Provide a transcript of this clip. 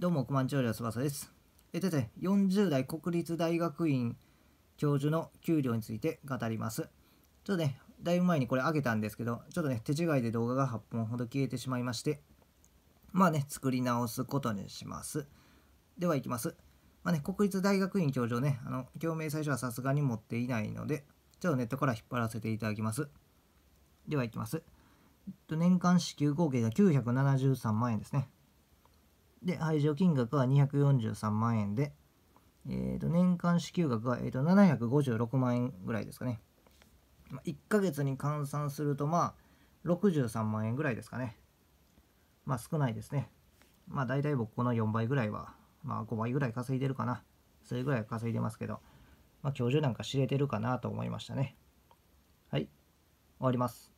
どうも、億万長者翼です。えすて、40代国立大学院教授の給料について語ります。ちょっとね、だいぶ前にこれ上げたんですけど、ちょっとね、手違いで動画が8本ほど消えてしまいまして、まあね、作り直すことにします。では、いきます。まあね、国立大学院教授ね、あの、共鳴最初はさすがに持っていないので、ちょっとネットから引っ張らせていただきます。では、いきます。年間支給合計が973万円ですね。で、排除金額は243万円で、えー、と年間支給額は、えー、と756万円ぐらいですかね。まあ、1ヶ月に換算すると、まあ、63万円ぐらいですかね。まあ、少ないですね。まあ、大体僕この4倍ぐらいは、まあ、5倍ぐらい稼いでるかな。それぐらい稼いでますけど、まあ、教授なんか知れてるかなと思いましたね。はい。終わります。